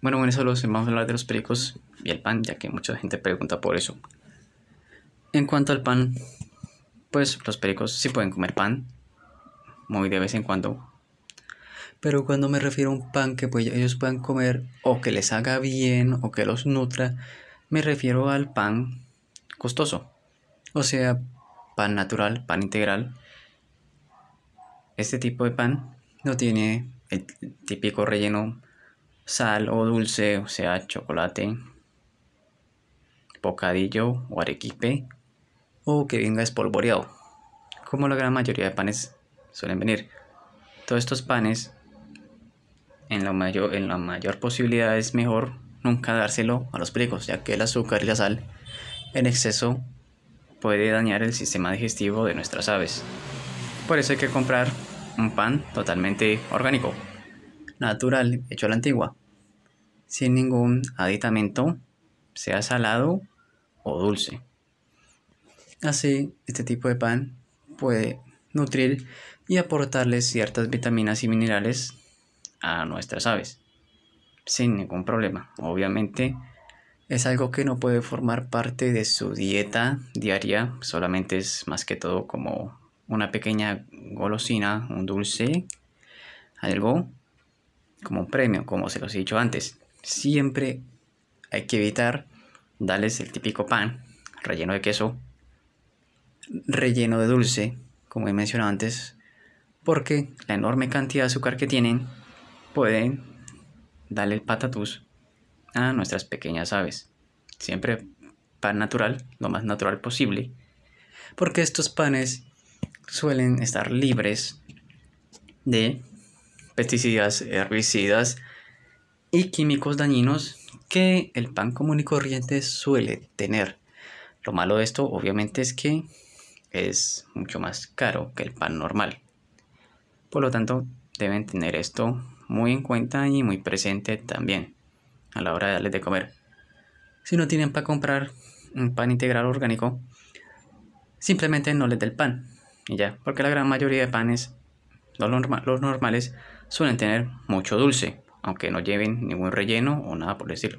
Bueno, en eso los, vamos a hablar de los pericos y el pan, ya que mucha gente pregunta por eso. En cuanto al pan, pues los pericos sí pueden comer pan, muy de vez en cuando. Pero cuando me refiero a un pan que pues, ellos puedan comer o que les haga bien o que los nutra, me refiero al pan costoso. O sea, pan natural, pan integral. Este tipo de pan no tiene el típico relleno sal o dulce, o sea, chocolate, bocadillo o arequipe, o que venga espolvoreado, como la gran mayoría de panes suelen venir. Todos estos panes, en la mayor, en la mayor posibilidad es mejor nunca dárselo a los pericos, ya que el azúcar y la sal en exceso puede dañar el sistema digestivo de nuestras aves. Por eso hay que comprar un pan totalmente orgánico, natural hecho a la antigua, sin ningún aditamento, sea salado o dulce. Así, este tipo de pan puede nutrir y aportarle ciertas vitaminas y minerales a nuestras aves, sin ningún problema. Obviamente, es algo que no puede formar parte de su dieta diaria, solamente es más que todo como una pequeña golosina, un dulce, algo como un premio, como se los he dicho antes. Siempre hay que evitar darles el típico pan relleno de queso, relleno de dulce, como he mencionado antes, porque la enorme cantidad de azúcar que tienen pueden darle el patatús a nuestras pequeñas aves. Siempre pan natural, lo más natural posible, porque estos panes suelen estar libres de pesticidas, herbicidas y químicos dañinos que el pan común y corriente suele tener. Lo malo de esto obviamente es que es mucho más caro que el pan normal. Por lo tanto, deben tener esto muy en cuenta y muy presente también a la hora de darles de comer. Si no tienen para comprar un pan integral orgánico, simplemente no les dé el pan. Y ya, porque la gran mayoría de panes, los, los normales, suelen tener mucho dulce, aunque no lleven ningún relleno o nada por decirlo.